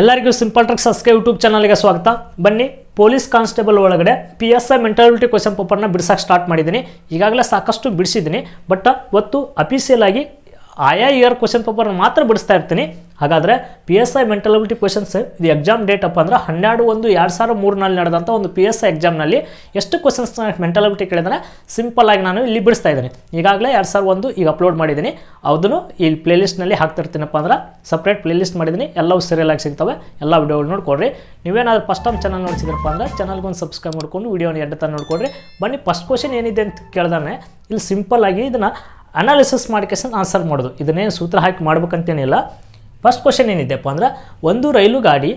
ಎಲ್ಲರಿಗೂ simple trucks ಅಸ್ಕೆ YouTube ಚಾನಲ್ಗೆ ಸ್ವಾಗತ ಬನ್ನಿ ಪೊಲೀಸ್ ಕಾನ್ಸ್ಟೇಬಲ್ ಒಳಗಡೆ P S I mentality question ಪೇಪರ್ನ ಬಿಡಿಸೋಕೆ ಸ್ಟಾರ್ಟ್ ಮಾಡಿದ್ದೀನಿ ಈಗಾಗಲೇ ಸಾಕಷ್ಟು ಬಿಡಿಸಿದ್ದೀನಿ ಬಟ್ ಒತ್ತು ಅಫೀಸಿಯಲ್ ಆಗಿ ಆಯಾ ಇಯರ್ ಕ್ವಶನ್ ಪೇಪರ್ನ ಮಾತ್ರ ಬಿಡಿಸ್ತಾ ಇರ್ತೀನಿ ಹಾಗಾದರೆ P S I mental ability questions ಇದು ಎಕ್ಸಾಮ್ ಡೇಟ್ ಅಪ್ಪ ಅಂದ್ರೆ ಹನ್ನೆರಡು ಒಂದು ಎರಡು ಸಾವಿರದ ಮೂರನಲ್ಲಿ ನಡೆದಂಥ ಒಂದು ಪಿ ಎಸ್ ಐ ಎಕ್ಸಾಮ್ನಲ್ಲಿ ಎಷ್ಟು ಕ್ವೆಶನ್ಸ್ ಮೆಂಟಲಬಿಲಿಟಿ ಕೇಳಿದ್ರೆ ಸಿಂಪಲ್ ಆಗಿ ನಾನು ಇಲ್ಲಿ ಬಿಡಿಸ್ತಾ ಇದ್ದೀನಿ ಈಗಾಗಲೇ ಎರಡು ಸಾವಿರದ ಒಂದು ಈಗ ಅಪ್ಲೋಡ್ ಮಾಡಿದ್ದೀನಿ ಅದನ್ನು ಈ ಪ್ಲೇ ಲಿಸ್ಟ್ನಲ್ಲಿ ಹಾಕ್ತಿರ್ತೀನಪ್ಪ ಅಂದ್ರೆ ಸಪ್ರೇಟ್ ಪ್ಲೇ ಲಿಸ್ಟ್ ಮಾಡಿದ್ದೀನಿ ಎಲ್ಲವೂ ಸೀರಿಯಲ್ ಸಿಗ್ತವೆ ಎಲ್ಲ ವಿಡಿಯೋಗಳು ನೋಡ್ಕೊಡ್ರಿ ನೀವೇನಾದ್ರೂ ಫಸ್ಟ್ ಟೈಮ್ ಚಾನಲ್ ನೋಡ್ತಿದ್ರಪ್ಪ ಅಂದ್ರೆ ಒಂದು ಸಬ್ಸ್ಕ್ರೈಬ್ ಮಾಡ್ಕೊಂಡು ವಿಡಿಯೋನ ಎರಡು ತಾನು ನೋಡ್ಕೊಡ್ರಿ ಬನ್ನಿ ಫಸ್ಟ್ ಕ್ವಶನ್ ಏನಿದೆ ಅಂತ ಕೇಳ್ದಾನೆ ಇಲ್ಲಿ ಸಿಂಪಲ್ ಆಗಿ ಇದನ್ನು ಅನಾಲಿಸಿಸ್ ಮಾಡ್ಕೇಸನ್ ಆನ್ಸರ್ ಮಾಡೋದು ಇದನ್ನೇನು ಸೂತ್ರ ಹಾಕಿ ಮಾಡ್ಬೇಕಂತೇನಿಲ್ಲ ಫಸ್ಟ್ ಕ್ವಶನ್ ಏನಿದೆಪ್ಪ ಅಂದ್ರೆ ಒಂದು ರೈಲು ಗಾಡಿ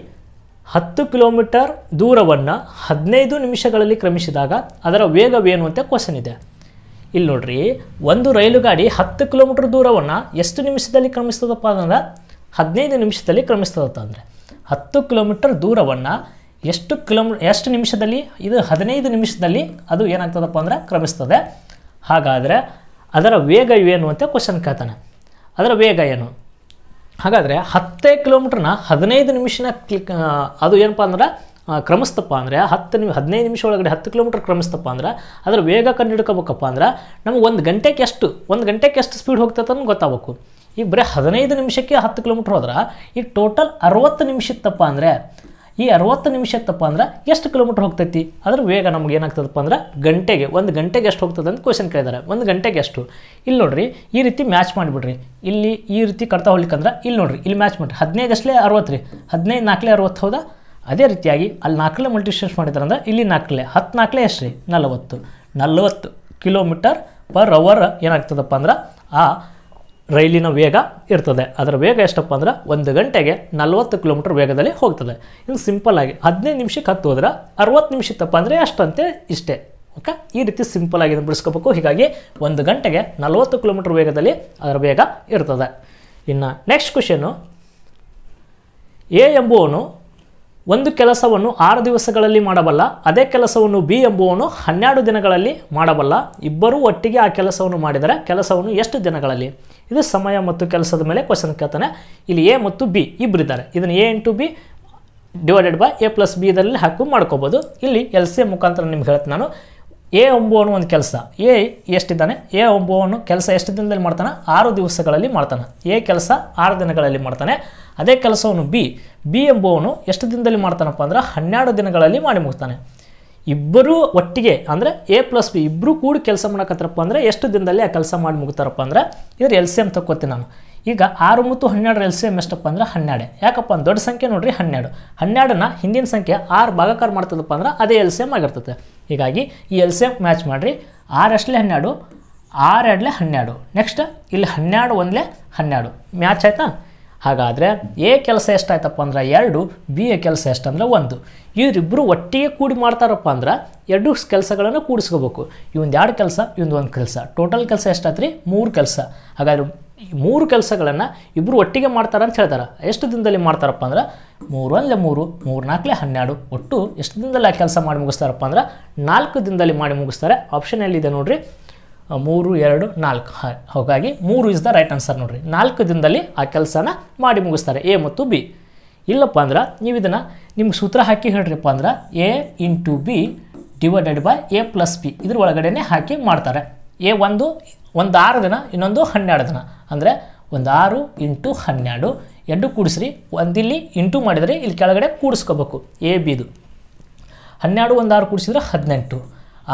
ಹತ್ತು ಕಿಲೋಮೀಟರ್ ದೂರವನ್ನು ಹದಿನೈದು ನಿಮಿಷಗಳಲ್ಲಿ ಕ್ರಮಿಸಿದಾಗ ಅದರ ವೇಗವೇನು ಅಂತ ಕ್ವಶನ್ ಇದೆ ಇಲ್ಲಿ ನೋಡ್ರಿ ಒಂದು ರೈಲು ಗಾಡಿ ಹತ್ತು ಕಿಲೋಮೀಟರ್ ದೂರವನ್ನು ಎಷ್ಟು ನಿಮಿಷದಲ್ಲಿ ಕ್ರಮಿಸ್ತದಪ್ಪ ಅಂದ್ರೆ ಹದಿನೈದು ನಿಮಿಷದಲ್ಲಿ ಕ್ರಮಿಸ್ತದಪ್ಪ ಅಂದರೆ ಹತ್ತು ಕಿಲೋಮೀಟರ್ ದೂರವನ್ನು ಎಷ್ಟು ಕಿಲೋಮೀ ಎಷ್ಟು ನಿಮಿಷದಲ್ಲಿ ಇದು ಹದಿನೈದು ನಿಮಿಷದಲ್ಲಿ ಅದು ಏನಾಗ್ತದಪ್ಪ ಅಂದರೆ ಕ್ರಮಿಸ್ತದೆ ಹಾಗಾದರೆ ಅದರ ವೇಗ ಏನು ಅಂತ ಕ್ವಶನ್ ಕೇಳ್ತಾನೆ ಅದರ ವೇಗ ಏನು ಹಾಗಾದರೆ ಹತ್ತೇ ಕಿಲೋಮೀಟ್ರನ್ನ ಹದಿನೈದು ನಿಮಿಷನ ಕ್ಲಿಕ್ ಅದು ಏನಪ್ಪ ಅಂದ್ರೆ ಕ್ರಮಿಸ್ತಪ್ಪ ಅಂದರೆ ಹತ್ತು ನಿಮಿ ಹದಿನೈದು ನಿಮಿಷ ಒಳಗಡೆ ಹತ್ತು ಕಿಲೋಮೀಟ್ರ್ ಕ್ರಮಿಸ್ತಪ್ಪ ಅಂದ್ರೆ ಅದರ ವೇಗ ಕಂಡು ಅಂದ್ರೆ ನಮಗೆ ಒಂದು ಗಂಟೆಗೆ ಎಷ್ಟು ಒಂದು ಗಂಟೆಗೆ ಎಷ್ಟು ಸ್ಪೀಡ್ ಹೋಗ್ತೈತೆ ಗೊತ್ತಾಗಬೇಕು ಈಗ ಬರೀ ಹದಿನೈದು ನಿಮಿಷಕ್ಕೆ ಹತ್ತು ಕಿಲೋಮೀಟ್ರ್ ಹೋದ್ರೆ ಈಗ ಟೋಟಲ್ ಅರುವತ್ತು ನಿಮಿಷ ಇತ್ತಪ್ಪ ಅಂದರೆ ಈ ಅರವತ್ತು ನಿಮಿಷ ತಪ್ಪ ಅಂದ್ರೆ ಎಷ್ಟು ಕಿಲೋಮೀಟರ್ ಹೋಗ್ತೈತಿ ಅದ್ರ ವೇಗ ನಮ್ಗೆ ಏನಾಗ್ತದಪ್ಪ ಅಂದ್ರೆ ಗಂಟೆಗೆ ಒಂದು ಗಂಟೆಗೆ ಎಷ್ಟು ಹೋಗ್ತದೆ ಅಂತ ಕ್ವಶನ್ ಕೇಳಿದಾರೆ ಒಂದು ಗಂಟೆಗೆ ಎಷ್ಟು ಇಲ್ಲಿ ನೋಡ್ರಿ ಈ ರೀತಿ ಮ್ಯಾಚ್ ಮಾಡಿಬಿಡ್ರಿ ಇಲ್ಲಿ ಈ ರೀತಿ ಕಡ್ತಾ ಅಂದ್ರೆ ಇಲ್ಲಿ ನೋಡ್ರಿ ಇಲ್ಲಿ ಮ್ಯಾಚ್ ಮಾಡಿರಿ ಹದಿನೈದು ಅಷ್ಟೇ ಅರವತ್ತು ರೀ ಹದಿನೈದು ನಾಲ್ಕಲೇ ಅರವತ್ತು ಹೌದಾ ಅದೇ ರೀತಿಯಾಗಿ ಅಲ್ಲಿ ನಾಲ್ಕಲೇ ಮಲ್ಟಿಸ್ಟೇಷ್ ಮಾಡಿದ್ರಂದ್ರೆ ಇಲ್ಲಿ ನಾಲ್ಕಲೇ ಹತ್ತು ನಾಲ್ಕಲೇ ಎಷ್ಟು ರೀ ನಲವತ್ತು ನಲವತ್ತು ಕಿಲೋಮೀಟರ್ ಪರ್ ಅವರ್ ಏನಾಗ್ತದಪ್ಪ ಅಂದ್ರೆ ಆ ರೈಲಿನ ವೇಗ ಇರ್ತದೆ ಅದರ ವೇಗ ಎಷ್ಟಪ್ಪ ಅಂದ್ರೆ ಒಂದು ಗಂಟೆಗೆ ನಲವತ್ತು ಕಿಲೋಮೀಟರ್ ವೇಗದಲ್ಲಿ ಹೋಗ್ತದೆ ಇನ್ನು ಸಿಂಪಲ್ ಆಗಿ ಹದಿನೈದು ನಿಮಿಷಕ್ಕೆ ಹತ್ತು ಹೋದ್ರೆ ಅರವತ್ತು ನಿಮಿಷ ತಪ್ಪ ಅಂದರೆ ಅಷ್ಟಂತೆ ಇಷ್ಟೇ ಓಕೆ ಈ ರೀತಿ ಸಿಂಪಲ್ ಆಗಿ ಬಿಡಿಸ್ಕೋಬೇಕು ಹೀಗಾಗಿ ಒಂದು ಗಂಟೆಗೆ ನಲವತ್ತು ಕಿಲೋಮೀಟರ್ ವೇಗದಲ್ಲಿ ಅದರ ವೇಗ ಇರ್ತದೆ ಇನ್ನು ನೆಕ್ಸ್ಟ್ ಕ್ವಶನ್ನು ಎ ಎಂಬುವನು ಒಂದು ಕೆಲಸವನ್ನು ಆರು ದಿವಸಗಳಲ್ಲಿ ಮಾಡಬಲ್ಲ ಅದೇ ಕೆಲಸವನ್ನು ಬಿ ಎಂಬುವನು ಹನ್ನೆರಡು ದಿನಗಳಲ್ಲಿ ಮಾಡಬಲ್ಲ ಇಬ್ಬರೂ ಒಟ್ಟಿಗೆ ಆ ಕೆಲಸವನ್ನು ಮಾಡಿದರೆ ಕೆಲಸವನ್ನು ಎಷ್ಟು ದಿನಗಳಲ್ಲಿ ಇದು ಸಮಯ ಮತ್ತು ಕೆಲಸದ ಮೇಲೆ ಕ್ವಶನ್ ಕೇಳ್ತಾನೆ ಇಲ್ಲಿ ಎ ಮತ್ತು ಬಿ ಇಬ್ಬರು ಇದ್ದಾರೆ ಇದನ್ನು A into B divided by A plus B ಇದರಲ್ಲಿ ಹಾಕು ಮಾಡ್ಕೋಬೋದು ಇಲ್ಲಿ ಎಲ್ ಸಿ ಮುಖಾಂತರ ನಿಮ್ಗೆ ಹೇಳ್ತೀನಿ ನಾನು ಎ ಒಂಬುವನು ಒಂದು ಕೆಲಸ ಎ ಎಷ್ಟಿದ್ದಾನೆ ಎ ಒಂಬುವನು ಕೆಲಸ ಎಷ್ಟು ದಿನದಲ್ಲಿ ಮಾಡ್ತಾನೆ ಆರು ದಿವಸಗಳಲ್ಲಿ ಮಾಡ್ತಾನೆ ಎ ಕೆಲಸ ಆರು ದಿನಗಳಲ್ಲಿ ಮಾಡ್ತಾನೆ ಅದೇ ಕೆಲಸವನ್ನು ಬಿ ಬಿ ಎಂಬುವನು ಎಷ್ಟು ದಿನದಲ್ಲಿ ಮಾಡ್ತಾನಪ್ಪ ಅಂದ್ರೆ ಹನ್ನೆರಡು ದಿನಗಳಲ್ಲಿ ಮಾಡಿ ಮುಗ್ತಾನೆ ಇಬ್ಬರೂ ಒಟ್ಟಿಗೆ ಅಂದರೆ ಎ ಪ್ಲಸ್ ಬಿ ಇಬ್ಬರು ಕೂಡಿ ಕೆಲಸ ಮಾಡಕತ್ತಾರಪ್ಪ ಅಂದರೆ ಎಷ್ಟು ದಿನದಲ್ಲಿ ಆ ಕೆಲಸ ಮಾಡಿ ಮುಗ್ತಾರಪ್ಪ ಅಂದರೆ ಇದ್ರ ಎಲ್ ಸಿ ಎಮ್ ತಗೋತೀನಿ ನಾನು ಈಗ ಆರು ಮತ್ತು ಹನ್ನೆರಡು ಎಲ್ ಸಿ ಎಮ್ ಎಷ್ಟಪ್ಪ ಅಂದರೆ ಹನ್ನೆರಡು ಯಾಕಪ್ಪ ದೊಡ್ಡ ಸಂಖ್ಯೆ ನೋಡಿರಿ ಹನ್ನೆರಡು ಹನ್ನೆರಡನ್ನ ಹಿಂದಿನ ಸಂಖ್ಯೆ ಆರು ಭಾಗಕಾರ ಮಾಡ್ತದಪ್ಪ ಅಂದ್ರೆ ಅದೇ ಎಲ್ ಸಿ ಎಮ್ ಆಗಿರ್ತದೆ ಹೀಗಾಗಿ ಈ ಎಲ್ ಸಿ ಎಮ್ ಮ್ಯಾಚ್ ಮಾಡಿರಿ ಆರು ಅಷ್ಟಲೇ ಹನ್ನೆರಡು ಆರು ಎರಡಲೇ ಹನ್ನೆರಡು ನೆಕ್ಸ್ಟ್ ಇಲ್ಲಿ ಹನ್ನೆರಡು ಒಂದಲೇ ಹನ್ನೆರಡು ಮ್ಯಾಚ್ ಆಯಿತಾ ಹಾಗಾದರೆ ಎ ಕೆಲಸ ಎಷ್ಟಾಯ್ತಪ್ಪ ಅಂದ್ರೆ ಎರಡು ಬಿ ಎ ಕೆಲಸ ಎಷ್ಟಂದ್ರೆ ಒಂದು ಇವರಿಬ್ಬರು ಒಟ್ಟಿಗೆ ಕೂಡಿ ಮಾಡ್ತಾರಪ್ಪ ಅಂದ್ರೆ ಎರಡು ಕೆಲಸಗಳನ್ನು ಕೂಡಿಸ್ಕೋಬೇಕು ಇವೊಂದು ಎರಡು ಕೆಲಸ ಇವೊಂದು ಒಂದು ಕೆಲಸ ಟೋಟಲ್ ಕೆಲಸ ಎಷ್ಟಾಯ್ತು ರೀ ಮೂರು ಕೆಲಸ ಹಾಗಾದ್ರೆ ಮೂರು ಕೆಲಸಗಳನ್ನು ಇಬ್ಬರು ಒಟ್ಟಿಗೆ ಮಾಡ್ತಾರೆ ಅಂತ ಹೇಳ್ತಾರೆ ಎಷ್ಟು ದಿನದಲ್ಲಿ ಮಾಡ್ತಾರಪ್ಪ ಅಂದ್ರೆ ಮೂರು ಅಲ್ಲೇ ಮೂರು ಮೂರು ನಾಲ್ಕಲೇ ಹನ್ನೆರಡು ಒಟ್ಟು ಎಷ್ಟು ದಿನದಲ್ಲಿ ಆ ಕೆಲಸ ಮಾಡಿ ಮುಗಿಸ್ತಾರಪ್ಪ ಅಂದ್ರೆ ನಾಲ್ಕು ದಿನದಲ್ಲಿ ಮಾಡಿ ಮುಗಿಸ್ತಾರೆ ಆಪ್ಷನ್ ಎಲ್ಲಿದೆ ನೋಡಿರಿ ಮೂರು ಎರಡು ನಾಲ್ಕು ಹಾಗಾಗಿ ಮೂರು ಇಸ್ ದ ರೈಟ್ ಆನ್ಸರ್ ನೋಡಿರಿ ನಾಲ್ಕು ದಿನದಲ್ಲಿ ಆ ಕೆಲಸನ ಮಾಡಿ ಮುಗಿಸ್ತಾರೆ ಎ ಮತ್ತು ಬಿ ಇಲ್ಲಪ್ಪ ಅಂದ್ರೆ ನೀವು ಇದನ್ನು ನಿಮ್ಗೆ ಸೂತ್ರ ಹಾಕಿ ಹೇಳ್ರಿಪ್ಪ ಅಂದ್ರೆ A into B divided by A plus B ಇದ್ರ ಒಳಗಡೆನೆ ಹಾಕಿ ಮಾಡ್ತಾರೆ ಎ ಒಂದು ಒಂದು ಆರು ದಿನ ಇನ್ನೊಂದು ಹನ್ನೆರಡು ದಿನ ಅಂದರೆ ಒಂದು ಆರು ಇಂಟು ಹನ್ನೆರಡು ಎರಡು ಕೂಡಿಸ್ರಿ ಒಂದಿಲ್ಲಿ ಇಂಟು ಮಾಡಿದರೆ ಇಲ್ಲಿ ಕೆಳಗಡೆ ಕೂಡಿಸ್ಕೋಬೇಕು ಎ ಬಿದು ಹನ್ನೆರಡು ಒಂದು ಆರು ಕೂಡಿಸಿದ್ರೆ ಹದಿನೆಂಟು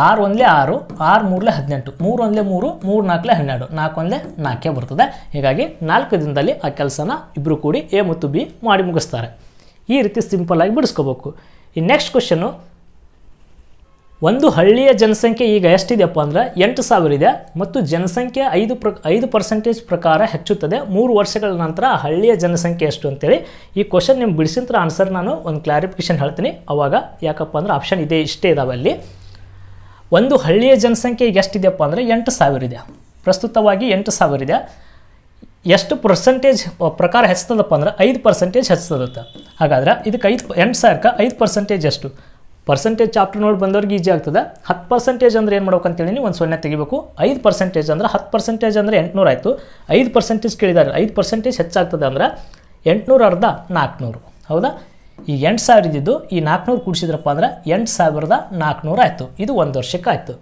ಆರು ಒಂದಲೇ ಆರು ಆರು ಮೂರಲೇ ಹದಿನೆಂಟು ಮೂರು ಒಂದಲೇ ಮೂರು ಮೂರು ನಾಲ್ಕಲೇ ಹನ್ನೆರಡು ನಾಲ್ಕು ಒಂದೇ ನಾಲ್ಕೇ ಬರ್ತದೆ ಹೀಗಾಗಿ ನಾಲ್ಕು ದಿನದಲ್ಲಿ ಆ ಕೆಲಸನ ಇಬ್ಬರು ಕೂಡಿ ಎ ಮತ್ತು ಬಿ ಮಾಡಿ ಮುಗಿಸ್ತಾರೆ ಈ ರೀತಿ ಸಿಂಪಲ್ಲಾಗಿ ಬಿಡಿಸ್ಕೋಬೇಕು ಈ ನೆಕ್ಸ್ಟ್ ಕ್ವಶನು ಒಂದು ಹಳ್ಳಿಯ ಜನಸಂಖ್ಯೆ ಈಗ ಎಷ್ಟಿದೆಯಪ್ಪ ಅಂದರೆ ಎಂಟು ಸಾವಿರ ಇದೆ ಮತ್ತು ಜನಸಂಖ್ಯೆ ಐದು ಪ್ರ ಐದು ಪರ್ಸೆಂಟೇಜ್ ಪ್ರಕಾರ ಹೆಚ್ಚುತ್ತದೆ ಮೂರು ವರ್ಷಗಳ ನಂತರ ಹಳ್ಳಿಯ ಜನಸಂಖ್ಯೆ ಎಷ್ಟು ಅಂತೇಳಿ ಈ ಕ್ವಶನ್ ನಿಮ್ಗೆ ಬಿಡಿಸಿಂತರ ಆನ್ಸರ್ ನಾನು ಒಂದು ಕ್ಲಾರಿಫಿಕೇಶನ್ ಹೇಳ್ತೀನಿ ಅವಾಗ ಯಾಕಪ್ಪ ಅಂದ್ರೆ ಆಪ್ಷನ್ ಇದೆ ಇಷ್ಟೇ ಇದಾವೆ ಅಲ್ಲಿ ಒಂದು ಹಳ್ಳಿಯ ಜನಸಂಖ್ಯೆ ಎಷ್ಟಿದೆಯಪ್ಪ ಅಂದರೆ ಎಂಟು ಸಾವಿರ ಇದೆ ಪ್ರಸ್ತುತವಾಗಿ ಎಂಟು ಸಾವಿರ ಇದೆ ಎಷ್ಟು ಪರ್ಸೆಂಟೇಜ್ ಪ್ರಕಾರ ಹೆಚ್ಚುತ್ತದಪ್ಪ ಅಂದರೆ ಐದು ಪರ್ಸೆಂಟೇಜ್ ಹೆಚ್ಚುತ್ತದತ್ತ ಹಾಗಾದರೆ ಇದಕ್ಕೆ ಐದು ಎಂಟು ಸಾವಿರಕ್ಕೆ ಐದು ಪರ್ಸೆಂಟೇಜ್ ಎಷ್ಟು ಪರ್ಸೆಂಟೇಜ್ ಚಾಪ್ಟರ್ ನೋಡಿ ಬಂದವ್ರಿಗೆ ಈಜಿ ಆಗ್ತದೆ ಹತ್ತು ಪರ್ಸೆಂಟೇಜ್ ಅಂದರೆ ಏನು ಮಾಡ್ಬೇಕು ಅಂತೇಳಿ ನೀವು ಒಂದು ಸೊನ್ನೆ ತೆಗಿಬೇಕು ಐದು ಪರ್ಸೆಂಟೇಜ್ ಅಂದರೆ ಹತ್ತು ಪರ್ಸೆಂಟೇಜ್ ಅಂದರೆ ಎಂಟುನೂರು ಆಯಿತು ಐದು ಪರ್ಸೆಂಟೇಜ್ ಕೇಳಿದ್ದಾರೆ ಐದು ಪರ್ಸೆಂಟೇಜ್ ಹೆಚ್ಚಾಗ್ತದೆ ಅಂದರೆ ಎಂಟುನೂರು ಅರ್ಧ ನಾಲ್ಕುನೂರು ಹೌದಾ ಈ ಎಂಟು ಸಾವಿರ ಇದ್ದಿದ್ದು ಈ ನಾಲ್ಕುನೂರು ಕೂಡಿಸಿದ್ರಪ್ಪ ಅಂದ್ರೆ ಎಂಟು ಸಾವಿರದ ನಾಲ್ಕುನೂರು ಆಯಿತು ಇದು ಒಂದು ವರ್ಷಕ್ಕೆ ಆಯಿತು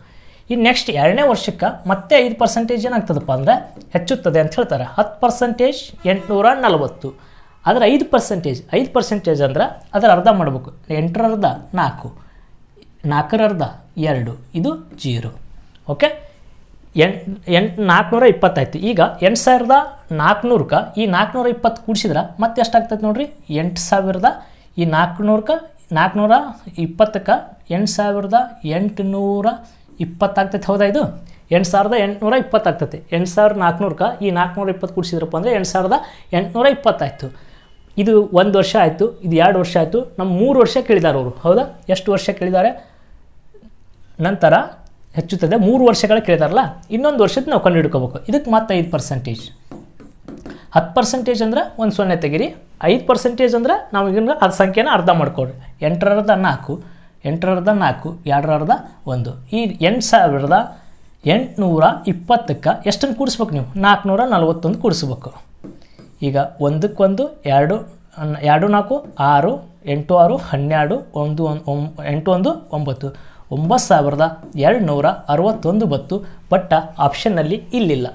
ಇನ್ನು ನೆಕ್ಸ್ಟ್ ಎರಡನೇ ವರ್ಷಕ್ಕೆ ಮತ್ತೆ ಐದು ಪರ್ಸೆಂಟೇಜ್ ಏನಾಗ್ತದಪ್ಪ ಅಂದರೆ ಹೆಚ್ಚುತ್ತದೆ ಅಂತ ಹೇಳ್ತಾರೆ ಹತ್ತು ಪರ್ಸೆಂಟೇಜ್ ಎಂಟುನೂರ ನಲವತ್ತು ಅದರ ಐದು ಪರ್ಸೆಂಟೇಜ್ ಐದು ಪರ್ಸೆಂಟೇಜ್ ಅಂದ್ರೆ ಅದರ ಅರ್ಧ ಮಾಡಬೇಕು ಎಂಟರ ಅರ್ಧ ನಾಲ್ಕು ನಾಲ್ಕರ ಅರ್ಧ ಎರಡು ಇದು ಜೀರೋ ಓಕೆ ಎಂಟು ಎಂಟು ನಾಲ್ಕುನೂರ ಇಪ್ಪತ್ತಾಯಿತು ಈಗ ಎಂಟು ಸಾವಿರದ ನಾಲ್ಕುನೂರಕ್ಕೆ ಈ ನಾಲ್ಕುನೂರ ಇಪ್ಪತ್ತು ಕೂಡಿಸಿದ್ರೆ ಮತ್ತೆ ಎಷ್ಟಾಗ್ತೈತೆ ನೋಡಿರಿ ಎಂಟು ಸಾವಿರದ ಈ ನಾಲ್ಕುನೂರಕ್ಕೆ ನಾಲ್ಕುನೂರ ಇಪ್ಪತ್ತಕ್ಕೆ ಎಂಟು ಸಾವಿರದ ಎಂಟುನೂರ ಇಪ್ಪತ್ತಾಗ್ತೈತೆ ಹೌದಾ ಇದು ಎಂಟು ಸಾವಿರದ ಎಂಟುನೂರ ಇಪ್ಪತ್ತಾಗ್ತೈತೆ ಎಂಟು ಸಾವಿರದ ನಾಲ್ಕುನೂರಕ್ಕೆ ಈ ನಾಲ್ಕುನೂರ ಇಪ್ಪತ್ತು ಕುಡಿಸಿದ್ರಪ್ಪ ಅಂದರೆ ಎಂಟು ಸಾವಿರದ ಎಂಟುನೂರ ಇಪ್ಪತ್ತಾಯಿತು ಇದು ಒಂದು ವರ್ಷ ಆಯಿತು ಇದು ಎರಡು ವರ್ಷ ಆಯಿತು ನಮ್ಮ ಮೂರು ವರ್ಷ ಕೇಳಿದ್ದಾರೆ ಅವರು ಹೌದಾ ಎಷ್ಟು ವರ್ಷ ಕೇಳಿದ್ದಾರೆ ನಂತರ ಹೆಚ್ಚುತ್ತದೆ ಮೂರು ವರ್ಷಗಳ ಕೇಳಿದಾರಲ್ಲ ಇನ್ನೊಂದು ವರ್ಷದ ನಾವು ಕಂಡು ಹಿಡ್ಕೋಬೇಕು ಇದಕ್ಕೆ ಮತ್ತೆ ಐದು ಪರ್ಸೆಂಟೇಜ್ ಹತ್ತು ಪರ್ಸೆಂಟೇಜ್ ಅಂದ್ರೆ ಒಂದು ಸೊನ್ನೆ ತೆಗಿರಿ ಐದು ಪರ್ಸೆಂಟೇಜ್ ಅಂದರೆ ನಾವು ಇದನ್ನು ಅರ್ಧ ಸಂಖ್ಯೆನ ಅರ್ಧ ಮಾಡಿಕೊಡ್ರಿ ಎಂಟರರ್ಧ ನಾಲ್ಕು ಎಂಟರರ್ಧ ನಾಲ್ಕು ಎರಡರರ್ಧ ಒಂದು ಈ ಎಂಟು ಸಾವಿರದ ಎಂಟುನೂರ ಇಪ್ಪತ್ತಕ್ಕೆ ಎಷ್ಟನ್ನು ಕೂಡಿಸ್ಬೇಕು ನೀವು ನಾಲ್ಕುನೂರ ನಲ್ವತ್ತೊಂದು ಕೂಡಿಸ್ಬೇಕು ಈಗ ಒಂದಕ್ಕೊಂದು ಎರಡು ಎರಡು ನಾಲ್ಕು ಆರು ಎಂಟು ಆರು ಹನ್ನೆರಡು ಒಂದು ಒಂದು ಎಂಟು ಒಂದು ಒಂಬತ್ತು ಒಂಬತ್ತು ಸಾವಿರದ ಎರಡು ನೂರ ಅರವತ್ತೊಂದು ಬತ್ತು ಬಟ್ಟ ಆಪ್ಷನ್ನಲ್ಲಿ ಇಲ್ಲಿಲ್ಲ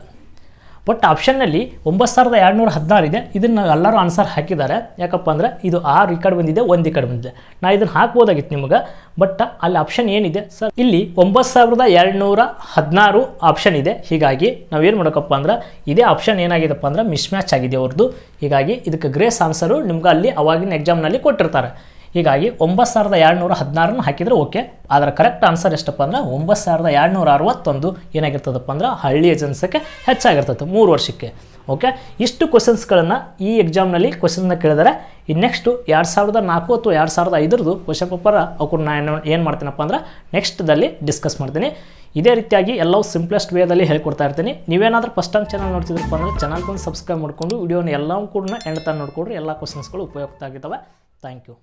ಬಟ್ ಆಪ್ಷನ್ನಲ್ಲಿ ಒಂಬತ್ತು ಸಾವಿರದ ಎರಡು ನೂರ ಹದಿನಾರು ಇದೆ ಇದನ್ನು ಎಲ್ಲರೂ ಆನ್ಸರ್ ಹಾಕಿದ್ದಾರೆ ಯಾಕಪ್ಪ ಅಂದರೆ ಇದು ಆರು ಈ ಕಡೆ ಬಂದಿದೆ ಒಂದು ಈ ಕಡೆ ಬಂದಿದೆ ನಾ ಇದನ್ನು ಹಾಕ್ಬೋದಾಗಿತ್ತು ನಿಮಗೆ ಬಟ್ ಅಲ್ಲಿ ಆಪ್ಷನ್ ಏನಿದೆ ಸರ್ ಇಲ್ಲಿ ಒಂಬತ್ತು ಸಾವಿರದ ಎರಡುನೂರ ಹದಿನಾರು ಆಪ್ಷನ್ ಇದೆ ಹೀಗಾಗಿ ನಾವೇನು ಮಾಡೋಕಪ್ಪ ಅಂದ್ರೆ ಇದೇ ಆಪ್ಷನ್ ಏನಾಗಿದೆಪ್ಪ ಅಂದ್ರೆ ಮಿಸ್ ಮ್ಯಾಚ್ ಆಗಿದೆ ಅವ್ರದ್ದು ಹೀಗಾಗಿ ಇದಕ್ಕೆ ಗ್ರೇಸ್ ಆನ್ಸರು ನಿಮ್ಗೆ ಅಲ್ಲಿ ಅವಾಗಿನ ಎಕ್ಸಾಮ್ನಲ್ಲಿ ಕೊಟ್ಟಿರ್ತಾರೆ ಹೀಗಾಗಿ ಒಂಬತ್ತು ಸಾವಿರದ ಎರಡುನೂರ ಹದಿನಾರನ್ನು ಹಾಕಿದರೆ ಓಕೆ ಅದರ ಕರೆಕ್ಟ್ ಆನ್ಸರ್ ಎಷ್ಟಪ್ಪ ಅಂದ್ರೆ ಒಂಬತ್ತು ಸಾವಿರದ ಎರಡುನೂರ ಅರವತ್ತೊಂದು ಏನಾಗಿರ್ತದಪ್ಪ ಅಂದ್ರೆ ಹಳ್ಳಿಯ ಜನಸಂಖ್ಯೆ ಹೆಚ್ಚಾಗಿರ್ತದೆ ಮೂರು ವರ್ಷಕ್ಕೆ ಓಕೆ ಇಷ್ಟು ಕ್ವಶನ್ಸ್ಗಳನ್ನು ಈ ಎಕ್ಸಾಮ್ನಲ್ಲಿ ಕ್ವಶನ್ನ ಕೇಳಿದರೆ ಈ ನೆಕ್ಸ್ಟು ಎರಡು ಸಾವಿರದ ನಾಲ್ಕು ಅಥವಾ ಎರಡು ಸಾವಿರದ ಐದರದು ಕ್ವಶನ್ ಪೇಪರ್ ಅವ್ರು ನಾನು ಏನು ಮಾಡ್ತೀನಪ್ಪ ಅಂದ್ರೆ ನೆಕ್ಸ್ಟ್ದಲ್ಲಿ ಡಿಸ್ಕಸ್ ಮಾಡ್ತೀನಿ ಇದೇ ರೀತಿಯಾಗಿ ಎಲ್ಲವೂ ಸಿಂಪ್ಲೆಸ್ಟ್ ವೇದಲ್ಲಿ ಹೇಳ್ಕೊಡ್ತಾ ಇರ್ತೀನಿ ನೀವೇನಾದರೂ ಫಸ್ಟ್ ಟೈಮ್ ಚಾನಲ್ ನೋಡ್ತಿದ್ರಪ್ಪ ಅಂದರೆ ಚಾನಲ್ಗೊಂದು ಸಬ್ಸ್ಕ್ರೈಬ್ ಮಾಡಿಕೊಂಡು ವಿಡಿಯೋನ ಎಲ್ಲವೂ ಕೂಡ ಎಂಡ್ ತಾನು ನೋಡಿಕೊಂಡ್ರೆ ಎಲ್ಲ ಕ್ವಶನ್ಸ್ಗಳು ಉಪಯುಕ್ತ ಆಗಿದ್ದಾವೆ ಥ್ಯಾಂಕ್ ಯು